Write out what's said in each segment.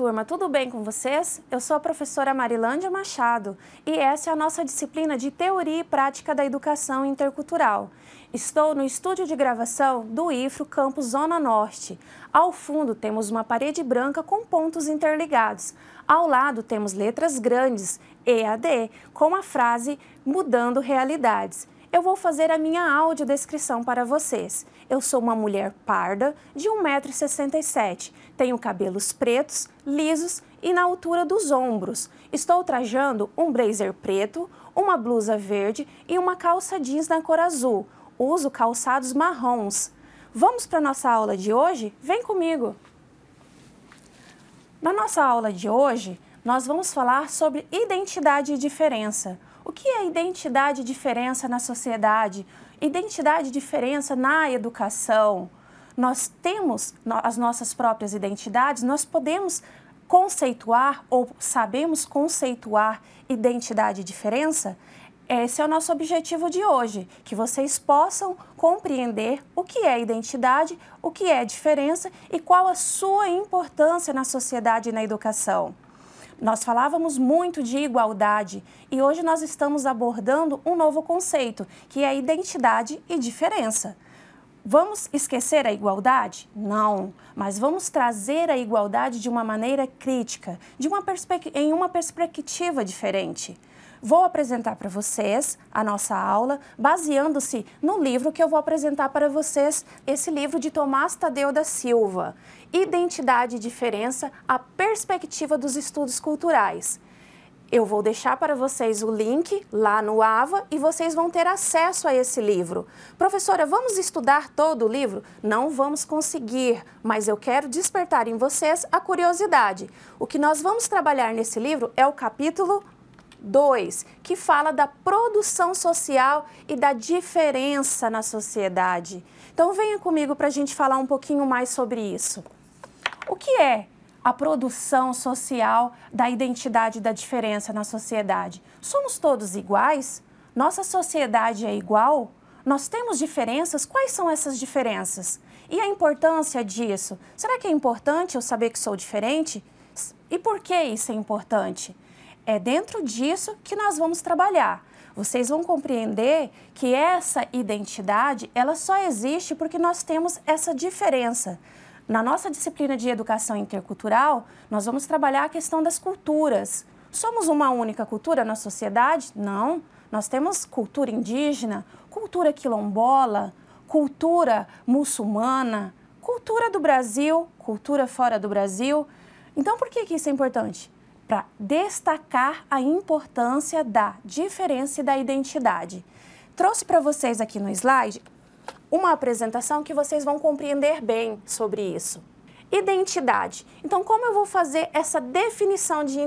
turma, tudo bem com vocês? Eu sou a professora Marilândia Machado e essa é a nossa disciplina de Teoria e Prática da Educação Intercultural. Estou no estúdio de gravação do IFRO Campus Zona Norte. Ao fundo temos uma parede branca com pontos interligados. Ao lado temos letras grandes, EAD, com a frase Mudando Realidades eu vou fazer a minha audiodescrição para vocês. Eu sou uma mulher parda de 1,67m tenho cabelos pretos, lisos e na altura dos ombros. Estou trajando um blazer preto, uma blusa verde e uma calça jeans na cor azul. Uso calçados marrons. Vamos para nossa aula de hoje? Vem comigo! Na nossa aula de hoje, nós vamos falar sobre identidade e diferença. O que é identidade e diferença na sociedade? Identidade e diferença na educação? nós temos as nossas próprias identidades, nós podemos conceituar ou sabemos conceituar identidade e diferença? Esse é o nosso objetivo de hoje, que vocês possam compreender o que é identidade, o que é diferença e qual a sua importância na sociedade e na educação. Nós falávamos muito de igualdade e hoje nós estamos abordando um novo conceito, que é identidade e diferença. Vamos esquecer a igualdade? Não, mas vamos trazer a igualdade de uma maneira crítica, de uma em uma perspectiva diferente. Vou apresentar para vocês a nossa aula baseando-se no livro que eu vou apresentar para vocês, esse livro de Tomás Tadeu da Silva, Identidade e Diferença, a Perspectiva dos Estudos Culturais. Eu vou deixar para vocês o link lá no AVA e vocês vão ter acesso a esse livro. Professora, vamos estudar todo o livro? Não vamos conseguir, mas eu quero despertar em vocês a curiosidade. O que nós vamos trabalhar nesse livro é o capítulo 2, que fala da produção social e da diferença na sociedade. Então venha comigo para a gente falar um pouquinho mais sobre isso. O que é a produção social da identidade da diferença na sociedade. Somos todos iguais? Nossa sociedade é igual? Nós temos diferenças? Quais são essas diferenças? E a importância disso? Será que é importante eu saber que sou diferente? E por que isso é importante? É dentro disso que nós vamos trabalhar. Vocês vão compreender que essa identidade, ela só existe porque nós temos essa diferença. Na nossa disciplina de educação intercultural, nós vamos trabalhar a questão das culturas. Somos uma única cultura na sociedade? Não. Nós temos cultura indígena, cultura quilombola, cultura muçulmana, cultura do Brasil, cultura fora do Brasil. Então, por que, que isso é importante? Para destacar a importância da diferença e da identidade. Trouxe para vocês aqui no slide uma apresentação que vocês vão compreender bem sobre isso. Identidade. Então, como eu vou fazer essa definição de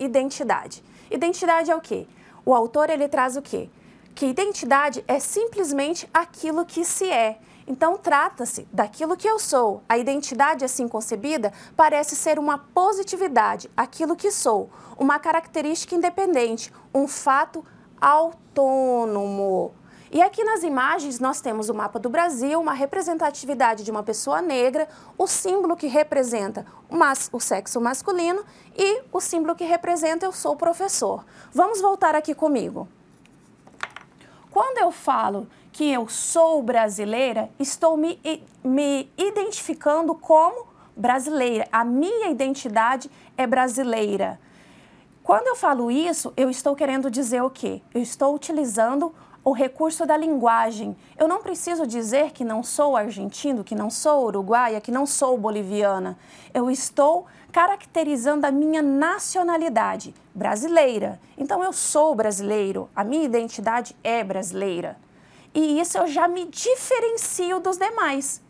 identidade? Identidade é o quê? O autor ele traz o quê? Que identidade é simplesmente aquilo que se é. Então, trata-se daquilo que eu sou. A identidade assim concebida parece ser uma positividade, aquilo que sou, uma característica independente, um fato autônomo. E aqui nas imagens nós temos o mapa do Brasil, uma representatividade de uma pessoa negra, o símbolo que representa mas, o sexo masculino e o símbolo que representa eu sou professor. Vamos voltar aqui comigo. Quando eu falo que eu sou brasileira, estou me, me identificando como brasileira. A minha identidade é brasileira. Quando eu falo isso, eu estou querendo dizer o quê? Eu estou utilizando o recurso da linguagem. Eu não preciso dizer que não sou argentino, que não sou uruguaia, que não sou boliviana. Eu estou caracterizando a minha nacionalidade brasileira. Então eu sou brasileiro, a minha identidade é brasileira. E isso eu já me diferencio dos demais.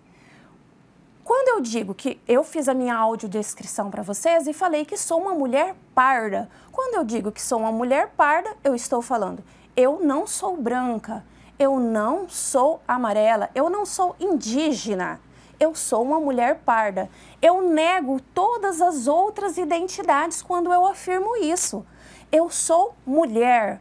Quando eu digo que eu fiz a minha audiodescrição para vocês e falei que sou uma mulher parda, quando eu digo que sou uma mulher parda, eu estou falando eu não sou branca, eu não sou amarela, eu não sou indígena, eu sou uma mulher parda. Eu nego todas as outras identidades quando eu afirmo isso. Eu sou mulher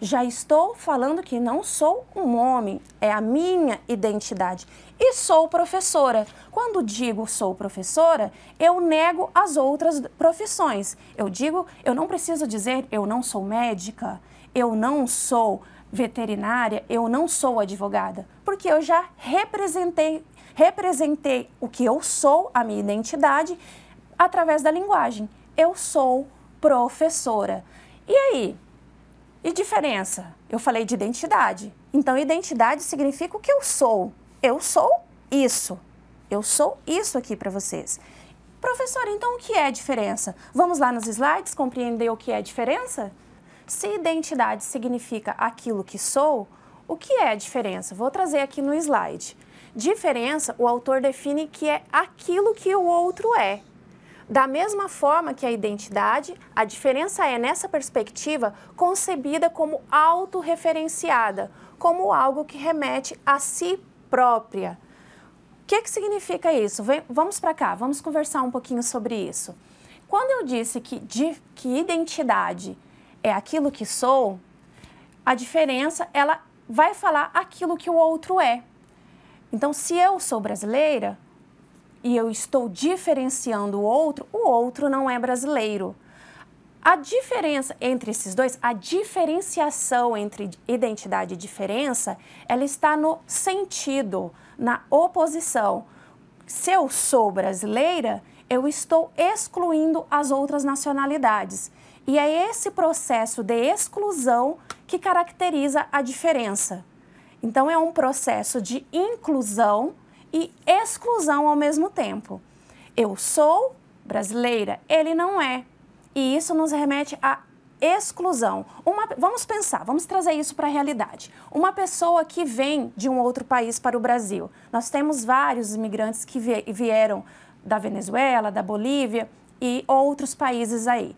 já estou falando que não sou um homem, é a minha identidade. E sou professora. Quando digo sou professora, eu nego as outras profissões. Eu digo, eu não preciso dizer eu não sou médica, eu não sou veterinária, eu não sou advogada, porque eu já representei, representei o que eu sou, a minha identidade, através da linguagem. Eu sou professora. E aí, e diferença? Eu falei de identidade. Então, identidade significa o que eu sou. Eu sou isso. Eu sou isso aqui para vocês. Professor, então o que é diferença? Vamos lá nos slides compreender o que é diferença? Se identidade significa aquilo que sou, o que é diferença? Vou trazer aqui no slide. Diferença, o autor define que é aquilo que o outro é. Da mesma forma que a identidade, a diferença é, nessa perspectiva, concebida como autorreferenciada, como algo que remete a si própria. O que, é que significa isso? Vem, vamos para cá, vamos conversar um pouquinho sobre isso. Quando eu disse que, de, que identidade é aquilo que sou, a diferença ela vai falar aquilo que o outro é. Então, se eu sou brasileira, e eu estou diferenciando o outro, o outro não é brasileiro. A diferença entre esses dois, a diferenciação entre identidade e diferença, ela está no sentido, na oposição. Se eu sou brasileira, eu estou excluindo as outras nacionalidades. E é esse processo de exclusão que caracteriza a diferença. Então, é um processo de inclusão e exclusão ao mesmo tempo. Eu sou brasileira, ele não é. E isso nos remete à exclusão. Uma, vamos pensar, vamos trazer isso para a realidade. Uma pessoa que vem de um outro país para o Brasil. Nós temos vários imigrantes que vieram da Venezuela, da Bolívia e outros países aí.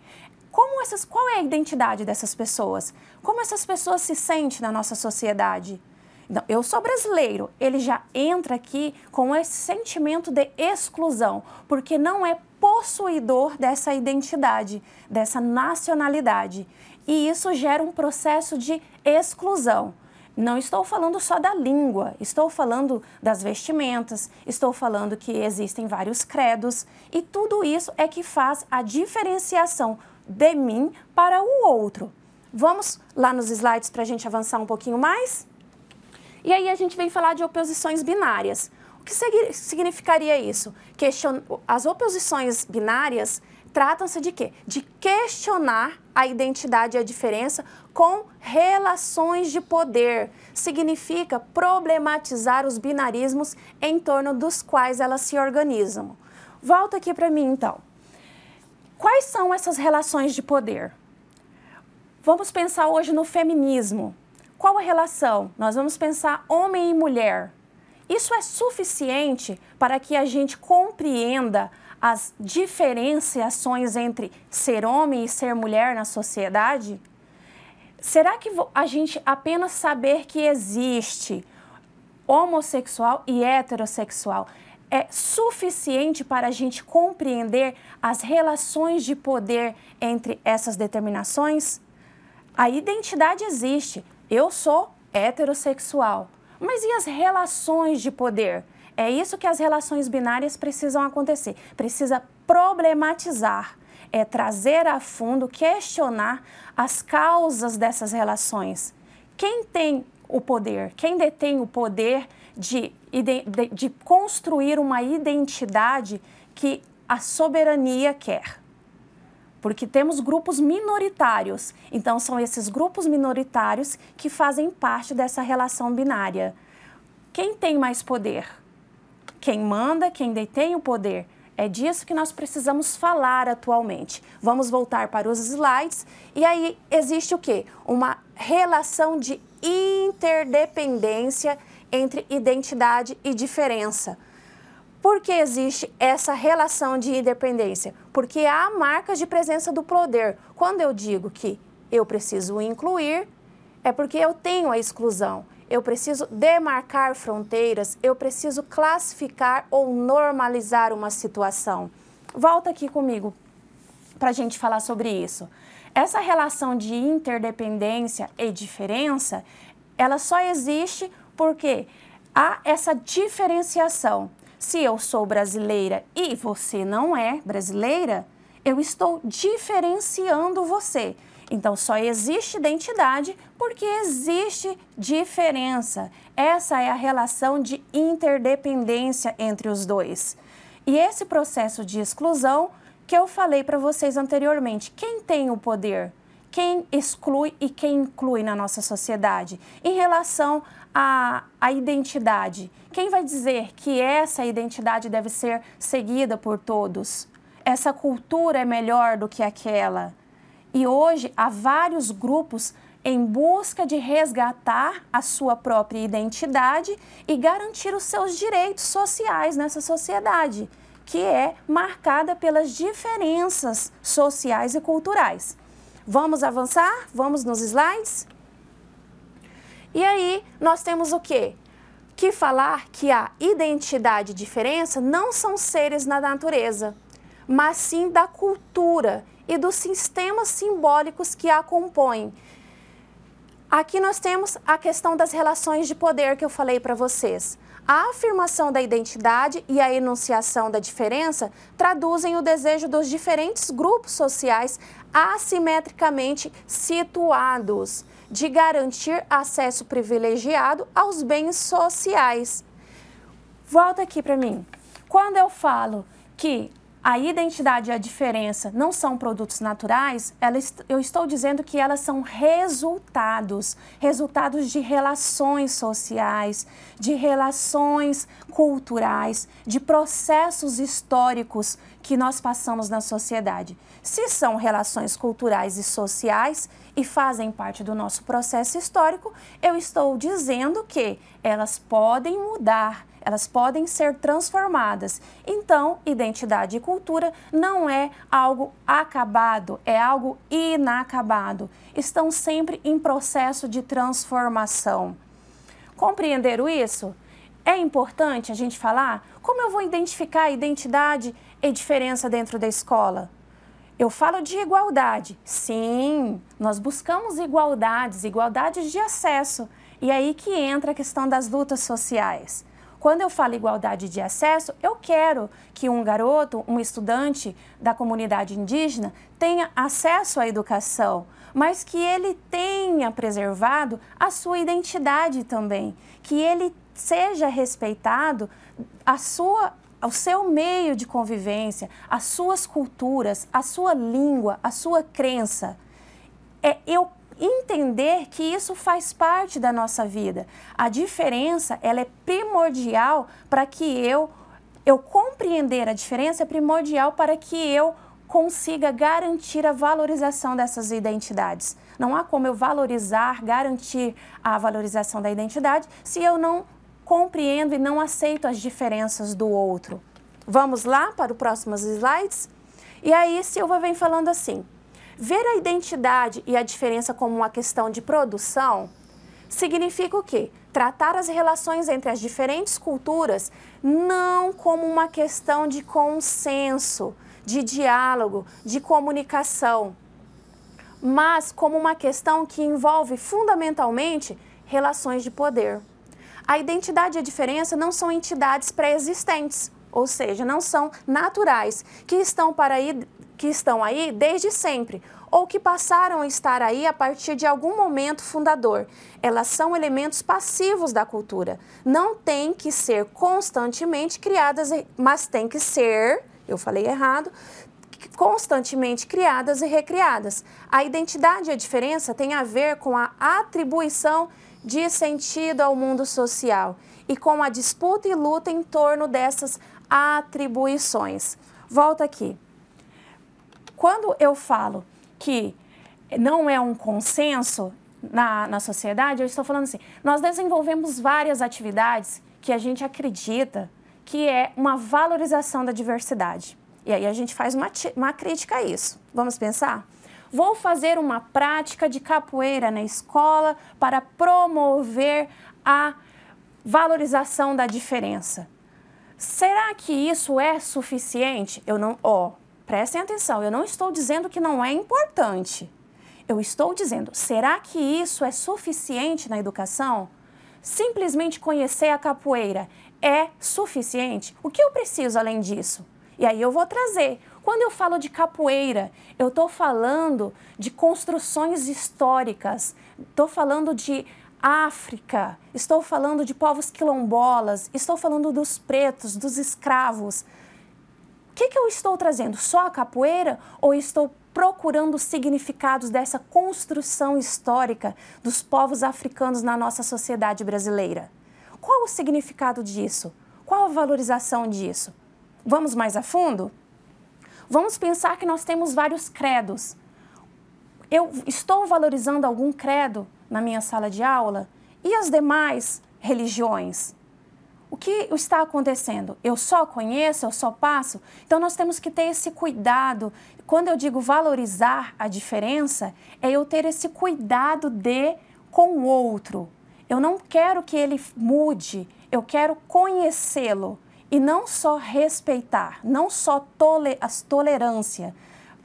Como essas, qual é a identidade dessas pessoas? Como essas pessoas se sentem na nossa sociedade? Não, eu sou brasileiro. Ele já entra aqui com esse sentimento de exclusão, porque não é possuidor dessa identidade, dessa nacionalidade. E isso gera um processo de exclusão. Não estou falando só da língua, estou falando das vestimentas, estou falando que existem vários credos e tudo isso é que faz a diferenciação de mim para o outro. Vamos lá nos slides para a gente avançar um pouquinho mais? E aí a gente vem falar de oposições binárias. O que significaria isso? Question... As oposições binárias tratam-se de quê? De questionar a identidade e a diferença com relações de poder. Significa problematizar os binarismos em torno dos quais elas se organizam. Volta aqui para mim então. Quais são essas relações de poder? Vamos pensar hoje no feminismo. Qual a relação? Nós vamos pensar homem e mulher. Isso é suficiente para que a gente compreenda as diferenciações entre ser homem e ser mulher na sociedade? Será que a gente apenas saber que existe homossexual e heterossexual é suficiente para a gente compreender as relações de poder entre essas determinações? A identidade existe, eu sou heterossexual. Mas e as relações de poder? É isso que as relações binárias precisam acontecer. Precisa problematizar, é trazer a fundo, questionar as causas dessas relações. Quem tem o poder? Quem detém o poder de, de, de construir uma identidade que a soberania quer? porque temos grupos minoritários. Então, são esses grupos minoritários que fazem parte dessa relação binária. Quem tem mais poder? Quem manda, quem detém o poder? É disso que nós precisamos falar atualmente. Vamos voltar para os slides. E aí existe o quê? Uma relação de interdependência entre identidade e diferença. Por que existe essa relação de independência? Porque há marcas de presença do poder. Quando eu digo que eu preciso incluir, é porque eu tenho a exclusão. Eu preciso demarcar fronteiras, eu preciso classificar ou normalizar uma situação. Volta aqui comigo para a gente falar sobre isso. Essa relação de interdependência e diferença, ela só existe porque há essa diferenciação se eu sou brasileira e você não é brasileira, eu estou diferenciando você. Então só existe identidade porque existe diferença. Essa é a relação de interdependência entre os dois. E esse processo de exclusão que eu falei para vocês anteriormente, quem tem o poder? Quem exclui e quem inclui na nossa sociedade em relação a, a identidade? Quem vai dizer que essa identidade deve ser seguida por todos? Essa cultura é melhor do que aquela? E hoje há vários grupos em busca de resgatar a sua própria identidade e garantir os seus direitos sociais nessa sociedade, que é marcada pelas diferenças sociais e culturais. Vamos avançar? Vamos nos slides? E aí nós temos o quê? Que falar que a identidade e diferença não são seres na natureza, mas sim da cultura e dos sistemas simbólicos que a compõem. Aqui nós temos a questão das relações de poder que eu falei para vocês. A afirmação da identidade e a enunciação da diferença traduzem o desejo dos diferentes grupos sociais assimetricamente situados de garantir acesso privilegiado aos bens sociais. Volta aqui para mim. Quando eu falo que a identidade e a diferença não são produtos naturais, eu estou dizendo que elas são resultados, resultados de relações sociais, de relações culturais, de processos históricos que nós passamos na sociedade. Se são relações culturais e sociais, e fazem parte do nosso processo histórico, eu estou dizendo que elas podem mudar, elas podem ser transformadas. Então, identidade e cultura não é algo acabado, é algo inacabado. Estão sempre em processo de transformação. Compreenderam isso? É importante a gente falar como eu vou identificar a identidade e diferença dentro da escola? Eu falo de igualdade. Sim, nós buscamos igualdades, igualdades de acesso. E aí que entra a questão das lutas sociais. Quando eu falo igualdade de acesso, eu quero que um garoto, um estudante da comunidade indígena tenha acesso à educação, mas que ele tenha preservado a sua identidade também, que ele seja respeitado a sua ao seu meio de convivência, às suas culturas, à sua língua, à sua crença. É eu entender que isso faz parte da nossa vida. A diferença, ela é primordial para que eu eu compreender a diferença é primordial para que eu consiga garantir a valorização dessas identidades. Não há como eu valorizar, garantir a valorização da identidade se eu não compreendo e não aceito as diferenças do outro. Vamos lá para os próximos slides? E aí Silva vem falando assim, ver a identidade e a diferença como uma questão de produção significa o quê? Tratar as relações entre as diferentes culturas não como uma questão de consenso, de diálogo, de comunicação, mas como uma questão que envolve fundamentalmente relações de poder. A identidade e a diferença não são entidades pré-existentes, ou seja, não são naturais, que estão, para aí, que estão aí desde sempre ou que passaram a estar aí a partir de algum momento fundador. Elas são elementos passivos da cultura. Não têm que ser constantemente criadas, mas têm que ser, eu falei errado, constantemente criadas e recriadas. A identidade e a diferença têm a ver com a atribuição de sentido ao mundo social e com a disputa e luta em torno dessas atribuições. Volta aqui. Quando eu falo que não é um consenso na, na sociedade, eu estou falando assim: nós desenvolvemos várias atividades que a gente acredita que é uma valorização da diversidade. E aí a gente faz uma, uma crítica a isso. Vamos pensar? Vou fazer uma prática de capoeira na escola para promover a valorização da diferença. Será que isso é suficiente? Eu não, ó, oh, prestem atenção, eu não estou dizendo que não é importante. Eu estou dizendo, será que isso é suficiente na educação? Simplesmente conhecer a capoeira é suficiente? O que eu preciso além disso? E aí eu vou trazer. Quando eu falo de capoeira, eu estou falando de construções históricas, estou falando de África, estou falando de povos quilombolas, estou falando dos pretos, dos escravos. O que, que, eu estou trazendo? Só a capoeira ou estou procurando os significados dessa construção histórica dos povos africanos na nossa sociedade brasileira? Qual o significado disso? Qual a valorização disso? Vamos mais a fundo? Vamos pensar que nós temos vários credos. Eu estou valorizando algum credo na minha sala de aula? E as demais religiões? O que está acontecendo? Eu só conheço, eu só passo? Então nós temos que ter esse cuidado. Quando eu digo valorizar a diferença, é eu ter esse cuidado de com o outro. Eu não quero que ele mude, eu quero conhecê-lo. E não só respeitar, não só tole as tolerância.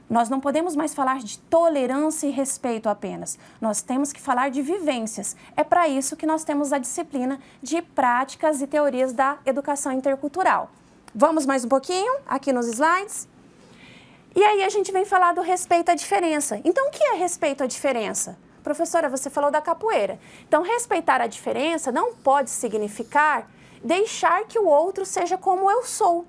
Nós não podemos mais falar de tolerância e respeito apenas. Nós temos que falar de vivências. É para isso que nós temos a disciplina de práticas e teorias da educação intercultural. Vamos mais um pouquinho aqui nos slides. E aí a gente vem falar do respeito à diferença. Então, o que é respeito à diferença? Professora, você falou da capoeira. Então, respeitar a diferença não pode significar deixar que o outro seja como eu sou,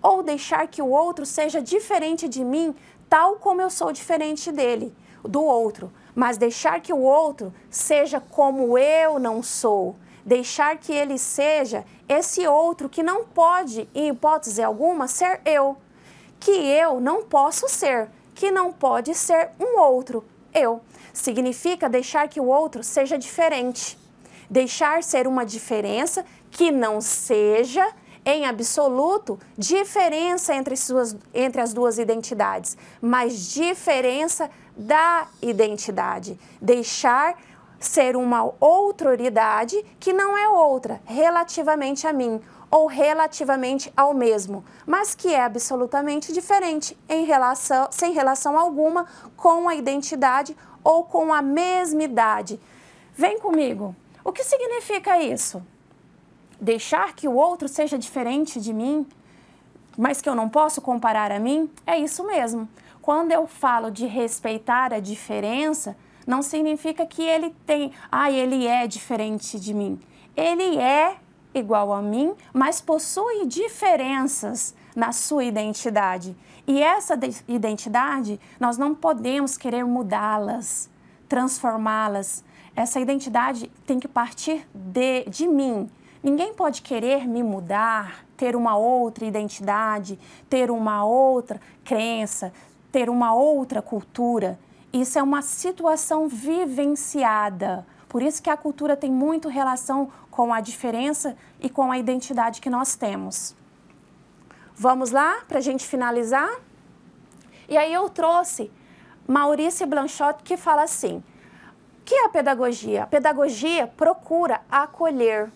ou deixar que o outro seja diferente de mim, tal como eu sou diferente dele, do outro. Mas deixar que o outro seja como eu não sou, deixar que ele seja esse outro que não pode, em hipótese alguma, ser eu, que eu não posso ser, que não pode ser um outro, eu. Significa deixar que o outro seja diferente deixar ser uma diferença que não seja em absoluto diferença entre, suas, entre as duas identidades, mas diferença da identidade. Deixar ser uma outroridade que não é outra relativamente a mim ou relativamente ao mesmo, mas que é absolutamente diferente em relação, sem relação alguma com a identidade ou com a mesmidade. Vem comigo. O que significa isso? Deixar que o outro seja diferente de mim, mas que eu não posso comparar a mim? É isso mesmo. Quando eu falo de respeitar a diferença, não significa que ele tem, ah, ele é diferente de mim. Ele é igual a mim, mas possui diferenças na sua identidade. E essa identidade, nós não podemos querer mudá-las, transformá-las, essa identidade tem que partir de, de mim. Ninguém pode querer me mudar, ter uma outra identidade, ter uma outra crença, ter uma outra cultura. Isso é uma situação vivenciada. Por isso que a cultura tem muito relação com a diferença e com a identidade que nós temos. Vamos lá para a gente finalizar? E aí eu trouxe Maurício Blanchot que fala assim: que é a pedagogia? A pedagogia procura acolher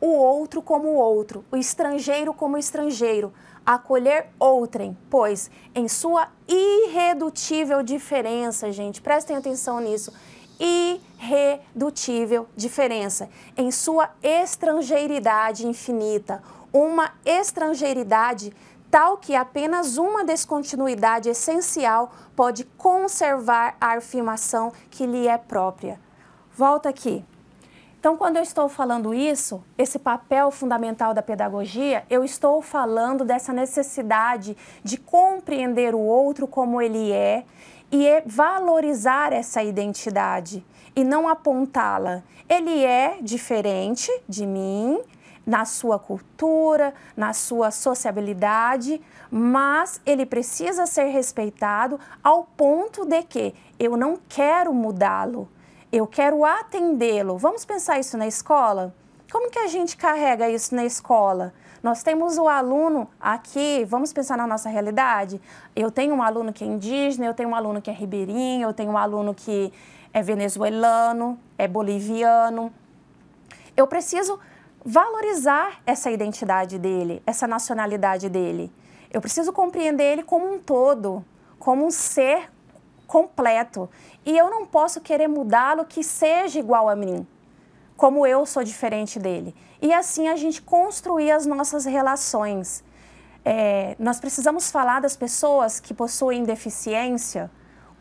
o outro como o outro, o estrangeiro como estrangeiro, acolher outrem, pois em sua irredutível diferença, gente, prestem atenção nisso, irredutível diferença, em sua estrangeiridade infinita, uma estrangeiridade tal que apenas uma descontinuidade essencial pode conservar a afirmação que lhe é própria. Volta aqui. Então, quando eu estou falando isso, esse papel fundamental da pedagogia, eu estou falando dessa necessidade de compreender o outro como ele é e é valorizar essa identidade e não apontá-la. Ele é diferente de mim, na sua cultura, na sua sociabilidade, mas ele precisa ser respeitado ao ponto de que eu não quero mudá-lo, eu quero atendê-lo. Vamos pensar isso na escola? Como que a gente carrega isso na escola? Nós temos o aluno aqui, vamos pensar na nossa realidade. Eu tenho um aluno que é indígena, eu tenho um aluno que é ribeirinho, eu tenho um aluno que é venezuelano, é boliviano. Eu preciso valorizar essa identidade dele, essa nacionalidade dele. Eu preciso compreender ele como um todo, como um ser completo. E eu não posso querer mudá-lo que seja igual a mim, como eu sou diferente dele. E assim a gente construir as nossas relações. É, nós precisamos falar das pessoas que possuem deficiência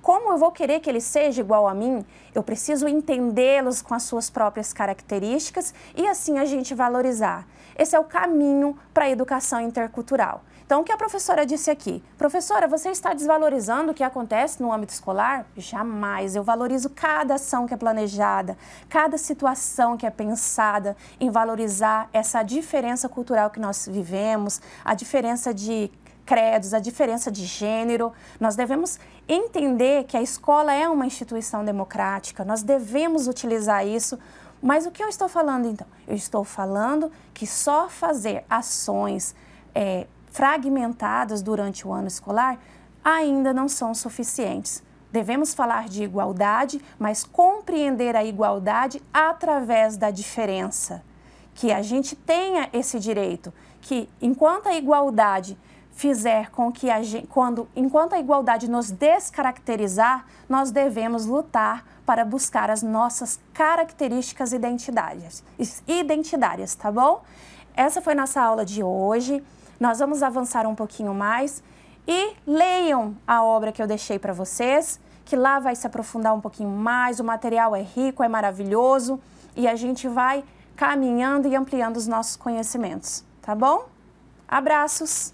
como eu vou querer que ele seja igual a mim? Eu preciso entendê-los com as suas próprias características e assim a gente valorizar. Esse é o caminho para a educação intercultural. Então, o que a professora disse aqui? Professora, você está desvalorizando o que acontece no âmbito escolar? Jamais. Eu valorizo cada ação que é planejada, cada situação que é pensada em valorizar essa diferença cultural que nós vivemos, a diferença de credos, a diferença de gênero. Nós devemos entender que a escola é uma instituição democrática, nós devemos utilizar isso. Mas o que eu estou falando então? Eu estou falando que só fazer ações é, fragmentadas durante o ano escolar ainda não são suficientes. Devemos falar de igualdade, mas compreender a igualdade através da diferença. Que a gente tenha esse direito, que enquanto a igualdade fizer com que gente, quando, enquanto a igualdade nos descaracterizar, nós devemos lutar para buscar as nossas características identidades, identitárias, tá bom? Essa foi nossa aula de hoje. Nós vamos avançar um pouquinho mais e leiam a obra que eu deixei para vocês, que lá vai se aprofundar um pouquinho mais. O material é rico, é maravilhoso e a gente vai caminhando e ampliando os nossos conhecimentos, tá bom? Abraços!